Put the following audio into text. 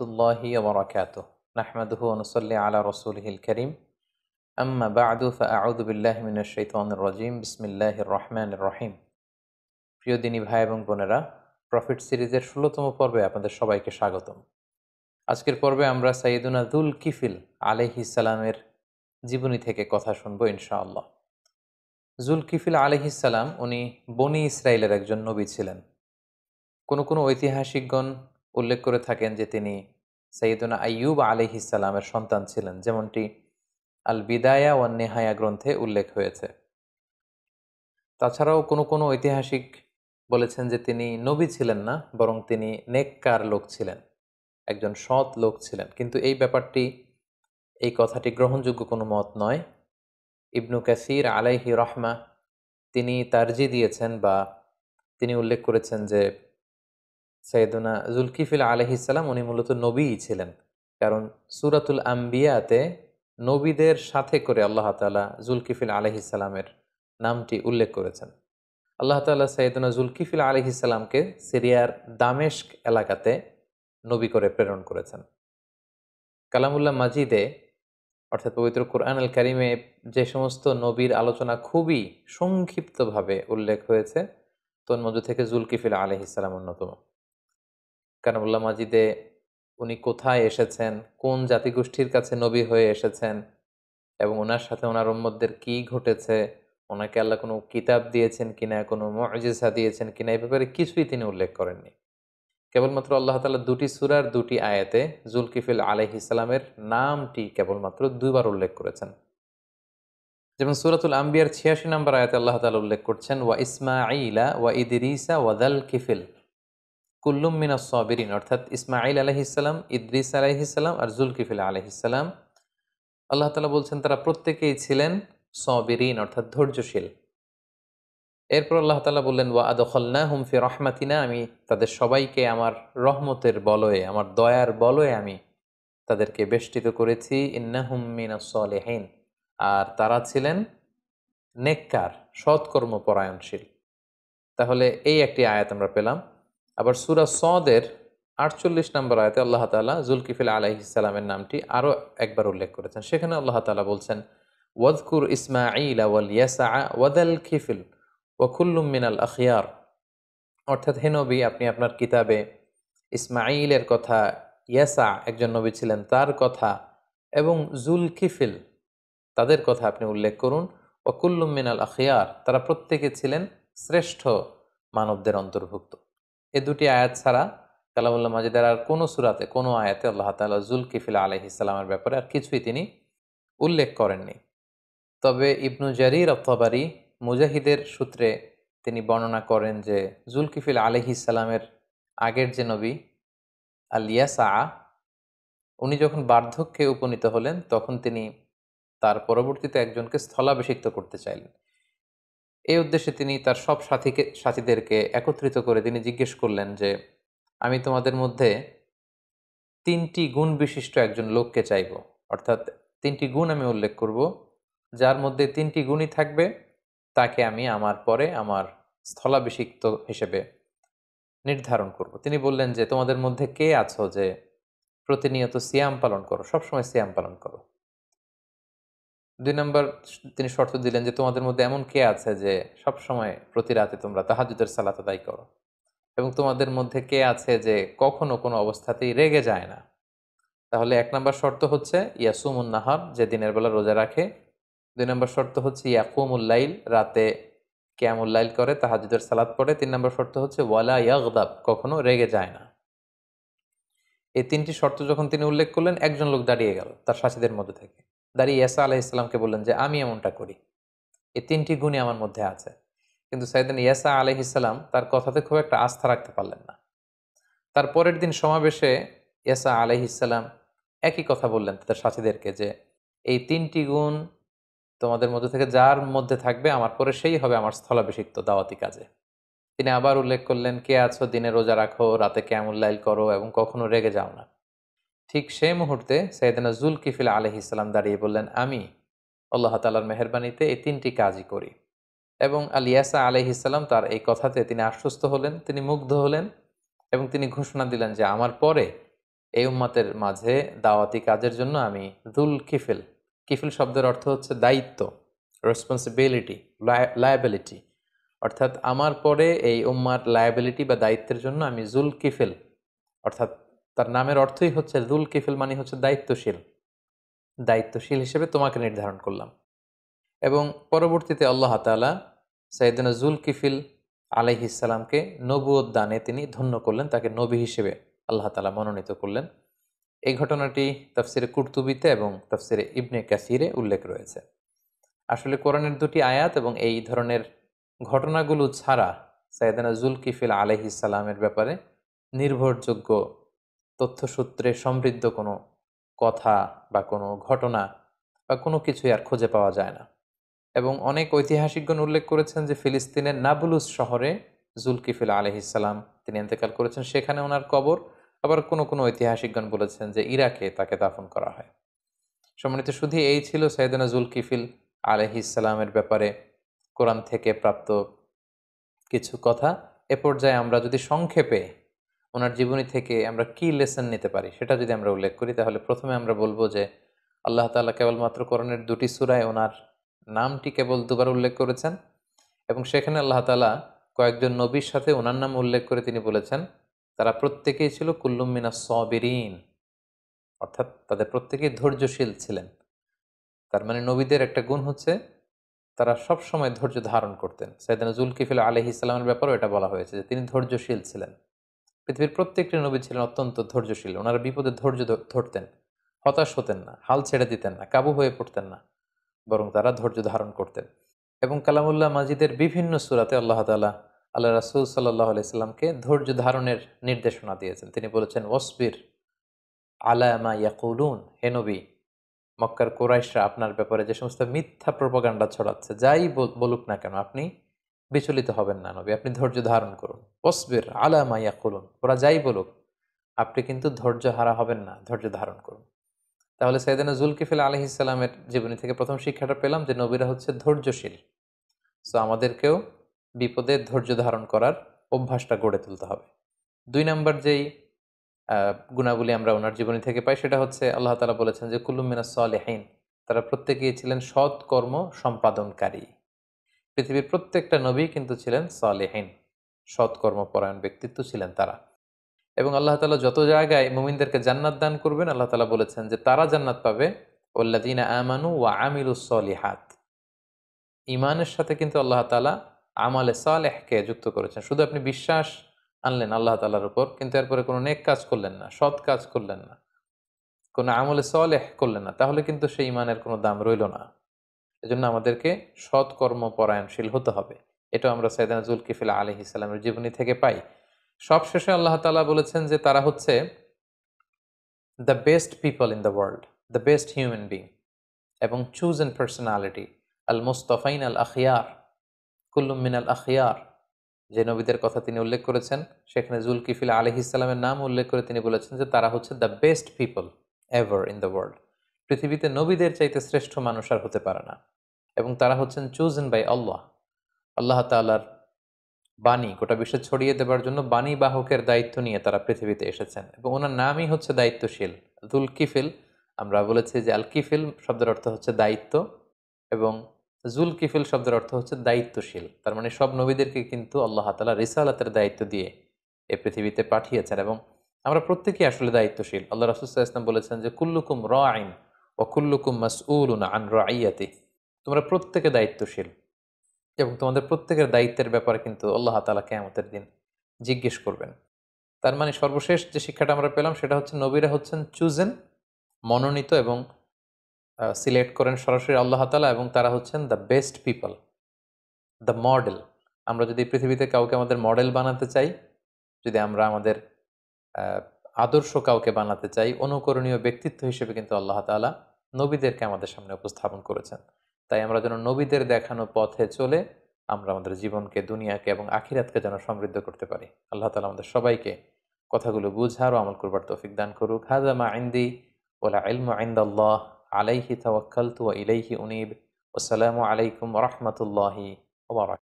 রহমতুল্লাহি আলা আম্মা রজিম বিসমিল্লাহ রহমান রহিম প্রিয় দিনী ভাই এবং বোনেরা প্রফিট সিরিজের ষোলোতম পর্বে আপনাদের সবাইকে স্বাগতম আজকের পর্বে আমরা সাইদুনা দুল কিফিল আলহি সালামের জীবনী থেকে কথা শুনবো ইনশাআল্লাহ জুল কিফিল জুলকিফিল সালাম উনি বনি ইসরায়েলের একজন নবী ছিলেন কোনো কোনো ঐতিহাসিকগণ উল্লেখ করে থাকেন যে তিনি সৈয়দনা আইয়ুব ইসালামের সন্তান ছিলেন যেমনটি আল বিদায়া ওয়ান নেহায়া গ্রন্থে উল্লেখ হয়েছে তাছাড়াও কোনো কোনো ঐতিহাসিক বলেছেন যে তিনি নবী ছিলেন না বরং তিনি নেককার লোক ছিলেন একজন সৎ লোক ছিলেন কিন্তু এই ব্যাপারটি এই কথাটি গ্রহণযোগ্য কোনো মত নয় ইবনু কাসির আলাইহি রহমা তিনি তার্জি দিয়েছেন বা তিনি উল্লেখ করেছেন যে সাইদুনা জুলকিফিল ইসালাম উনি মূলত নবীই ছিলেন কারণ সুরাতুল আম্বিয়াতে নবীদের সাথে করে আল্লাহ তালা জুলকিফিল ইসালামের নামটি উল্লেখ করেছেন আল্লাহ তালা সাইদুনা জুলকিফিল ইসালামকে সিরিয়ার দামেশক এলাকাতে নবী করে প্রেরণ করেছেন কালামুল্লাহ মাজিদে অর্থাৎ পবিত্র কোরআন আল কারিমে যে সমস্ত নবীর আলোচনা খুবই সংক্ষিপ্তভাবে উল্লেখ হয়েছে তোর থেকে জুলকিফিল ইসালাম অন্যতম কানামুল্লা মাজিদে উনি কোথায় এসেছেন কোন জাতিগোষ্ঠীর কাছে নবী হয়ে এসেছেন এবং ওনার সাথে ওনার উম্মদদের কি ঘটেছে ওনাকে আল্লাহ কোনো কিতাব দিয়েছেন কিনা কোনো মজেসা দিয়েছেন কিনা এ ব্যাপারে কিছুই তিনি উল্লেখ করেননি কেবলমাত্র আল্লাহ তালা দুটি সুরার দুটি আয়াতে জুলকিফিল আলহ ইসলামের নামটি কেবলমাত্র দুইবার উল্লেখ করেছেন যেমন সুরাতুল আম্বিয়ার ছিয়াশি নম্বর আয়াতে আল্লাহ তালা উল্লেখ করছেন ওয়া ইলা ওয়া ইদিরিসা ওয়াদাল কিফিল কুল্লুম মিনা সবিরিন অর্থাৎ ইসমাইল আলহিসাল্লাম ইদ্রিস আলাইহিসাল্লাম আর জুলকিফিল আলহিসাল্লাম আল্লাহ তালা বলছেন তারা প্রত্যেকেই ছিলেন সবিরিন অর্থাৎ ধৈর্যশীল এরপর আল্লাহ তালা বললেন ওয়া আদখল্না হুমফি রহমাতিনা আমি তাদের সবাইকে আমার রহমতের বলয়ে আমার দয়ার বলয়ে আমি তাদেরকে বেষ্টিত করেছি ইন্না হুম্মিনা সলেহীন আর তারা ছিলেন নেককার সৎকর্মপরায়ণশীল তাহলে এই একটি আয়াত আমরা পেলাম আবার সুরা সদের আটচল্লিশ নম্বর আয়তে আল্লাহ তালা জুলকিফিল আলাইহিসালামের নামটি আরও একবার উল্লেখ করেছেন সেখানে আল্লাহ তালা বলছেন ওয়াদকুর ইসমাঈল ওয়াল ইয়াসা ওয়াদাল খিফিল ওয়াকুল্লুম মিনাল আখিয়ার অর্থাৎ হে নবী আপনি আপনার কিতাবে ইসমাঈলের কথা ইয়াসা একজন নবী ছিলেন তার কথা এবং জুল কিফিল তাদের কথা আপনি উল্লেখ করুন ওয়াকুল্লুম মিনাল আখিয়ার তারা প্রত্যেকে ছিলেন শ্রেষ্ঠ মানবদের অন্তর্ভুক্ত এ দুটি আয়াত ছাড়া কালামুল্লাহ মাজিদার আর কোনো সুরাতে কোনো আয়াতে আল্লাহ জুল জুলকিফিল আলহ ইসলামের ব্যাপারে আর কিছুই তিনি উল্লেখ করেননি তবে ইবনু জারির অত্তাবারি মুজাহিদের সূত্রে তিনি বর্ণনা করেন যে জুলকিফিল আলহি ইসালামের আগের যে নবী আলিয়া সা উনি যখন বার্ধক্যে উপনীত হলেন তখন তিনি তার পরবর্তীতে একজনকে স্থলাভিষিক্ত করতে চাইলেন এই উদ্দেশ্যে তিনি তার সব সাথীকে সাথীদেরকে একত্রিত করে তিনি জিজ্ঞেস করলেন যে আমি তোমাদের মধ্যে তিনটি গুণ বিশিষ্ট একজন লোককে চাইব অর্থাৎ তিনটি গুণ আমি উল্লেখ করব যার মধ্যে তিনটি গুণই থাকবে তাকে আমি আমার পরে আমার স্থলাভিষিক্ত হিসেবে নির্ধারণ করব তিনি বললেন যে তোমাদের মধ্যে কে আছো যে প্রতিনিয়ত সিয়াম পালন করো সবসময় সিয়াম পালন করো দুই নম্বর তিনি শর্ত দিলেন যে তোমাদের মধ্যে এমন কে আছে যে সব সময় প্রতি রাতে তোমরা তাহাজুদের সালাত আদায় করো এবং তোমাদের মধ্যে কে আছে যে কখনো কোনো অবস্থাতেই রেগে যায় না তাহলে এক নম্বর শর্ত হচ্ছে সুমুল নাহার যে দিনের বেলা রোজা রাখে দুই নম্বর শর্ত হচ্ছে উল্লাইল রাতে উল্লাইল করে তাহাজুদের সালাদ পড়ে তিন নম্বর শর্ত হচ্ছে ওয়ালা ইয়াগদাব কখনো রেগে যায় না এই তিনটি শর্ত যখন তিনি উল্লেখ করলেন একজন লোক দাঁড়িয়ে গেল তার সাথীদের মধ্যে থেকে দাঁড়িয়ে ইয়াসা আলাহ ইসলামকে বললেন যে আমি এমনটা করি এই তিনটি গুণই আমার মধ্যে আছে কিন্তু সাইদিন ইয়াসা আলহ ইসলাম তার কথাতে খুব একটা আস্থা রাখতে পারলেন না তার পরের দিন সমাবেশে ইয়াসা আলহ ইসলাম একই কথা বললেন তাদের সাথীদেরকে যে এই তিনটি গুণ তোমাদের মধ্যে থেকে যার মধ্যে থাকবে আমার পরে সেই হবে আমার স্থলাভিষিক্ত দাওয়াতি কাজে তিনি আবার উল্লেখ করলেন কে আছো দিনে রোজা রাখো রাতে ক্যামুল্লাইল করো এবং কখনো রেগে যাও না ঠিক সেই মুহূর্তে সৈয়দনা জুলকিফিল আলহি ইসলাম দাঁড়িয়ে বললেন আমি আল্লাহ তালার মেহরবানিতে এই তিনটি কাজই করি এবং আলিয়াসা আলহি ইসলাম তার এই কথাতে তিনি আশ্বস্ত হলেন তিনি মুগ্ধ হলেন এবং তিনি ঘোষণা দিলেন যে আমার পরে এই উম্মাতের মাঝে দাওয়াতি কাজের জন্য আমি দুল কিফিল কিফিল শব্দের অর্থ হচ্ছে দায়িত্ব রেসপন্সিবিলিটি লায়াবিলিটি অর্থাৎ আমার পরে এই উম্মার লায়াবিলিটি বা দায়িত্বের জন্য আমি জুল কিফিল অর্থাৎ তার নামের অর্থই হচ্ছে দুল কিফিল মানে হচ্ছে দায়িত্বশীল দায়িত্বশীল হিসেবে তোমাকে নির্ধারণ করলাম এবং পরবর্তীতে আল্লাহ তালা সাইদিন জুল কিফিল আলাইহ ইসালামকে নবুয় দানে তিনি ধন্য করলেন তাকে নবী হিসেবে আল্লাহ তালা মনোনীত করলেন এই ঘটনাটি তাফসিরে কুর্তুবিতে এবং তাফসিরে ইবনে কাসিরে উল্লেখ রয়েছে আসলে কোরআনের দুটি আয়াত এবং এই ধরনের ঘটনাগুলো ছাড়া সাইদানা জুলকিফিল আলহিসালামের ব্যাপারে নির্ভরযোগ্য তথ্যসূত্রে সমৃদ্ধ কোনো কথা বা কোনো ঘটনা বা কোনো কিছুই আর খুঁজে পাওয়া যায় না এবং অনেক ঐতিহাসিকগণ উল্লেখ করেছেন যে ফিলিস্তিনের নাবুলুস শহরে জুলকিফিল আলহিসাল্লাম তিনি এন্তেকাল করেছেন সেখানে ওনার কবর আবার কোনো কোনো ঐতিহাসিকগণ বলেছেন যে ইরাকে তাকে দাফন করা হয় সম্মানিত শুধু এই ছিল সৈয়দনা জুলকিফিল আলহিসাল্লামের ব্যাপারে কোরআন থেকে প্রাপ্ত কিছু কথা এ পর্যায়ে আমরা যদি সংক্ষেপে ওনার জীবনী থেকে আমরা কি লেসন নিতে পারি সেটা যদি আমরা উল্লেখ করি তাহলে প্রথমে আমরা বলবো যে আল্লাহ তালা কেবলমাত্র করণের দুটি সুরায় ওনার নামটি কেবল দুবার উল্লেখ করেছেন এবং সেখানে আল্লাহ তালা কয়েকজন নবীর সাথে ওনার নাম উল্লেখ করে তিনি বলেছেন তারা প্রত্যেকেই ছিল কুল্লুমিনা সবিরিন অর্থাৎ তাদের প্রত্যেকেই ধৈর্যশীল ছিলেন তার মানে নবীদের একটা গুণ হচ্ছে তারা সব সময় ধৈর্য ধারণ করতেন সাইদানা জুলকিফিল আলহি ইসলামের ব্যাপারও এটা বলা হয়েছে যে তিনি ধৈর্যশীল ছিলেন পৃথিবীর প্রত্যেকটি নবী ছিলেন অত্যন্ত ধৈর্যশীল ওনারা বিপদে ধৈর্য ধরতেন হতাশ হতেন না হাল ছেড়ে দিতেন না কাবু হয়ে পড়তেন না বরং তারা ধৈর্য ধারণ করতেন এবং কালামুল্লাহ মাজিদের বিভিন্ন সুরাতে আল্লাহ তালা আল্লাহ রাসুল সাল্লাহ আলাইস্লামকে ধৈর্য ধারণের নির্দেশনা দিয়েছেন তিনি বলেছেন ওসবির আলামা ইয়াকুলুন হে নবী মক্কার কোরাইশরা আপনার ব্যাপারে যে সমস্ত মিথ্যা প্রপাগান্ডা ছড়াচ্ছে যাই বলুক না কেন আপনি বিচলিত হবেন না নবী আপনি ধৈর্য ধারণ করুন অসবির আলা মাইয়া করুন ওরা যাই বলুক আপনি কিন্তু ধৈর্য হারা হবেন না ধৈর্য ধারণ করুন তাহলে সাইদানা জুলকিফিল আলহ ইসলামের জীবনী থেকে প্রথম শিক্ষাটা পেলাম যে নবীরা হচ্ছে ধৈর্যশীল সো আমাদেরকেও বিপদে ধৈর্য ধারণ করার অভ্যাসটা গড়ে তুলতে হবে দুই নম্বর যেই গুণাবলী আমরা ওনার জীবনী থেকে পাই সেটা হচ্ছে আল্লাহ তালা বলেছেন যে কুল্লুমিনা সলেহীন তারা প্রত্যেকেই ছিলেন সৎকর্ম সম্পাদনকারী পৃথিবীর প্রত্যেকটা নবী কিন্তু ছিলেন সলেহীন সৎকর্মপরায়ণ ব্যক্তিত্ব ছিলেন তারা এবং আল্লাহ তালা যত জায়গায় মুমিনদেরকে জান্নাত দান করবেন আল্লাহ তালা বলেছেন যে তারা জান্নাত পাবে ওল্লাদিনা আমানু ওয়া সলিহাত ইমানের সাথে কিন্তু আল্লাহ তালা আমালে সালেহকে যুক্ত করেছেন শুধু আপনি বিশ্বাস আনলেন আল্লাহ তালার উপর কিন্তু এরপরে কোনো নেক কাজ করলেন না সৎ কাজ করলেন না কোনো আমলে সলেহ করলেন না তাহলে কিন্তু সেই ইমানের কোনো দাম রইল না এজন্য আমাদেরকে সৎকর্ম পরায়ণশীল হতে হবে এটাও আমরা সৈদানা জুলকিফিল আলি ইসলামের জীবনী থেকে পাই সবশেষে আল্লাহ তালা বলেছেন যে তারা হচ্ছে the best people in the world the best human being এবং চুজ অ্যান্ড পার্সোনালিটি আল মুস্তফাইন আল আখিয়ার কুল্লুমিন আল আখিয়ার যে নবীদের কথা তিনি উল্লেখ করেছেন সেখানে জুলকিফিল আলহ ইসলামের নাম উল্লেখ করে তিনি বলেছেন যে তারা হচ্ছে the best people ever in the world পৃথিবীতে নবীদের চাইতে শ্রেষ্ঠ মানুষ আর হতে পারে না এবং তারা হচ্ছেন চুজেন বাই আল্লাহ আল্লাহ তাল্লার বাণী গোটা বিশ্বে ছড়িয়ে দেবার জন্য বাণী বাহকের দায়িত্ব নিয়ে তারা পৃথিবীতে এসেছেন এবং ওনার নামই হচ্ছে দায়িত্বশীল দুল কিফিল আমরা বলেছি যে আল কিফিল শব্দের অর্থ হচ্ছে দায়িত্ব এবং জুল কিফিল শব্দের অর্থ হচ্ছে দায়িত্বশীল তার মানে সব নবীদেরকে কিন্তু আল্লাহ তালা রিসালাতের দায়িত্ব দিয়ে এ পৃথিবীতে পাঠিয়েছেন এবং আমরা প্রত্যেকেই আসলে দায়িত্বশীল আল্লাহ রাসুল্লাহ ইসলাম বলেছেন যে কুল্লুকুম র আইন অকুল্লুকুম মাসউলুন আন রাইয়াতে তোমরা প্রত্যেকে দায়িত্বশীল এবং তোমাদের প্রত্যেকের দায়িত্বের ব্যাপারে কিন্তু আল্লাহ তালা কেমতের দিন জিজ্ঞেস করবেন তার মানে সর্বশেষ যে শিক্ষাটা আমরা পেলাম সেটা হচ্ছে নবীরা হচ্ছেন চুজেন মনোনীত এবং সিলেক্ট করেন সরাসরি আল্লাহ তালা এবং তারা হচ্ছেন the best people the model আমরা যদি পৃথিবীতে কাউকে আমাদের মডেল বানাতে চাই যদি আমরা আমাদের আদর্শ কাউকে বানাতে চাই অনুকরণীয় ব্যক্তিত্ব হিসেবে কিন্তু আল্লাহ তালা নবীদেরকে আমাদের সামনে উপস্থাপন করেছেন তাই আমরা যেন নবীদের দেখানো পথে চলে আমরা আমাদের জীবনকে দুনিয়াকে এবং আখিরাতকে যেন সমৃদ্ধ করতে পারি আল্লাহ তালা আমাদের সবাইকে কথাগুলো বুঝার ও আমল করবার তৌফিক দান করুক হাজামা মা আইন্দি ওলা ইলম আইন্দাল্লাহ আলাইহি তওয়াক্কালতু তু ইলাইহি উনিব আসসালামু আলাইকুম রহমতুল্লাহি ওবার